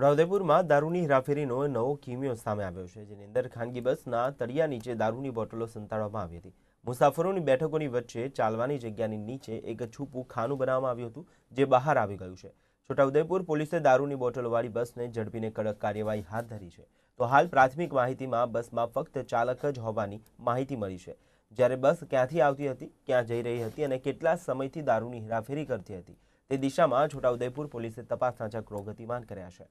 છોટાઉદેપુરમાં દારૂની હેરાફેરીનો નવો કિમિયો સામે આવ્યો છે જેની અંદર ખાનગી બસના તળિયા નીચે દારૂની બોટલો સંતાડવામાં આવી હતી મુસાફરોની બેઠકોની વચ્ચે ચાલવાની જગ્યાની નીચે એક છૂપું ખાનું બનાવવામાં આવ્યું હતું જે બહાર આવી ગયું છે છોટાઉદેપુર પોલીસે દારૂની બોટલોવાળી બસને ઝડપીને કડક કાર્યવાહી હાથ ધરી છે તો હાલ પ્રાથમિક માહિતીમાં બસમાં ફક્ત ચાલક જ હોવાની માહિતી મળી છે જ્યારે બસ ક્યાંથી આવતી હતી ક્યાં જઈ રહી હતી અને કેટલા સમયથી દારૂની હેરાફેરી કરતી હતી તે દિશામાં છોટાઉદેપુર પોલીસે તપાસના ચક્રો ગતિમાન કર્યા છે